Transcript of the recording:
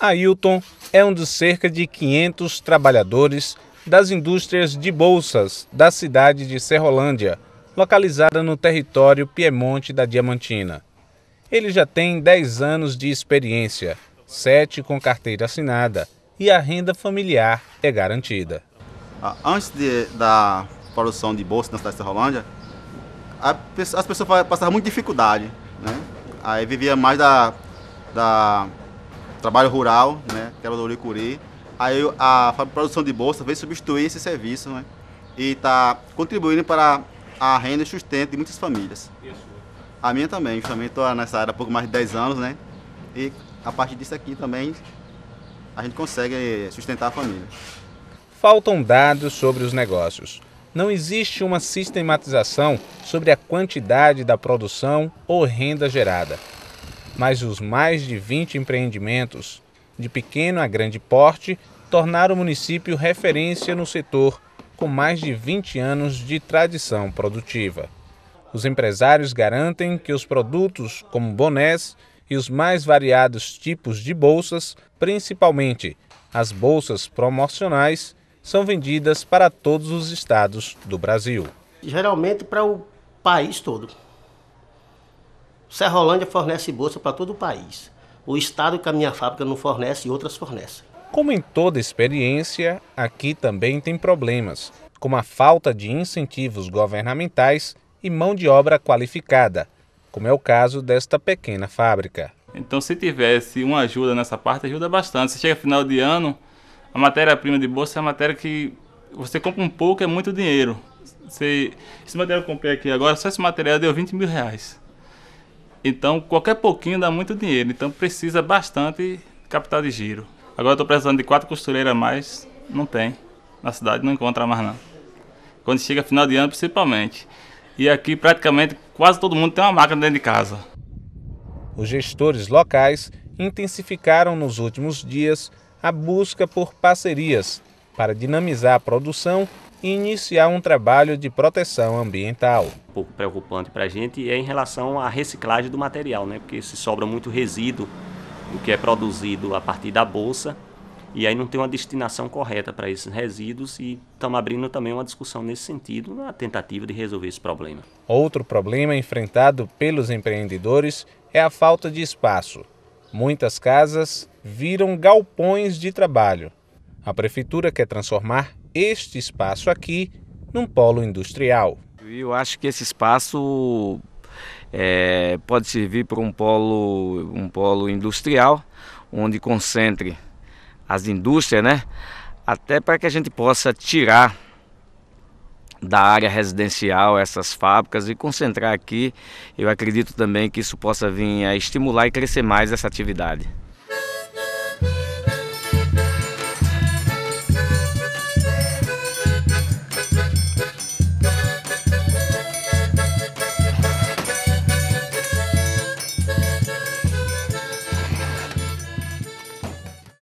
Ailton é um dos cerca de 500 trabalhadores das indústrias de bolsas da cidade de Serrolândia, localizada no território Piemonte da Diamantina. Ele já tem 10 anos de experiência, 7 com carteira assinada e a renda familiar é garantida. Ah, antes de, da produção de bolsa na cidade de Serrolândia, as pessoas passavam muita dificuldade. Né? Aí vivia mais da, da trabalho rural, né, que era é do Uricuri. Aí a produção de bolsa veio substituir esse serviço né, e está contribuindo para a renda e sustento de muitas famílias. a minha também, também estou nessa área há pouco mais de 10 anos, né? E a partir disso aqui também a gente consegue eh, sustentar a família. Faltam dados sobre os negócios. Não existe uma sistematização sobre a quantidade da produção ou renda gerada mas os mais de 20 empreendimentos, de pequeno a grande porte, tornaram o município referência no setor, com mais de 20 anos de tradição produtiva. Os empresários garantem que os produtos, como bonés e os mais variados tipos de bolsas, principalmente as bolsas promocionais, são vendidas para todos os estados do Brasil. Geralmente para o país todo. Serrolândia fornece bolsa para todo o país. O estado que a minha fábrica não fornece e outras fornecem. Como em toda experiência, aqui também tem problemas, como a falta de incentivos governamentais e mão de obra qualificada, como é o caso desta pequena fábrica. Então, se tivesse uma ajuda nessa parte, ajuda bastante. Você chega final de ano, a matéria-prima de bolsa é a matéria que você compra um pouco, é muito dinheiro. Você, esse material que eu comprei aqui agora, só esse material deu 20 mil reais. Então, qualquer pouquinho dá muito dinheiro, então precisa bastante capital de giro. Agora estou precisando de quatro costureiras a mais, não tem. Na cidade não encontra mais não. Quando chega final de ano, principalmente. E aqui praticamente quase todo mundo tem uma máquina dentro de casa. Os gestores locais intensificaram nos últimos dias a busca por parcerias para dinamizar a produção iniciar um trabalho de proteção ambiental. Um pouco preocupante para a gente é em relação à reciclagem do material, né? porque se sobra muito resíduo do que é produzido a partir da bolsa, e aí não tem uma destinação correta para esses resíduos e estamos abrindo também uma discussão nesse sentido, na tentativa de resolver esse problema. Outro problema enfrentado pelos empreendedores é a falta de espaço. Muitas casas viram galpões de trabalho. A prefeitura quer transformar este espaço aqui num polo industrial. Eu acho que esse espaço é, pode servir para um polo, um polo industrial, onde concentre as indústrias, né? Até para que a gente possa tirar da área residencial essas fábricas e concentrar aqui. Eu acredito também que isso possa vir a estimular e crescer mais essa atividade.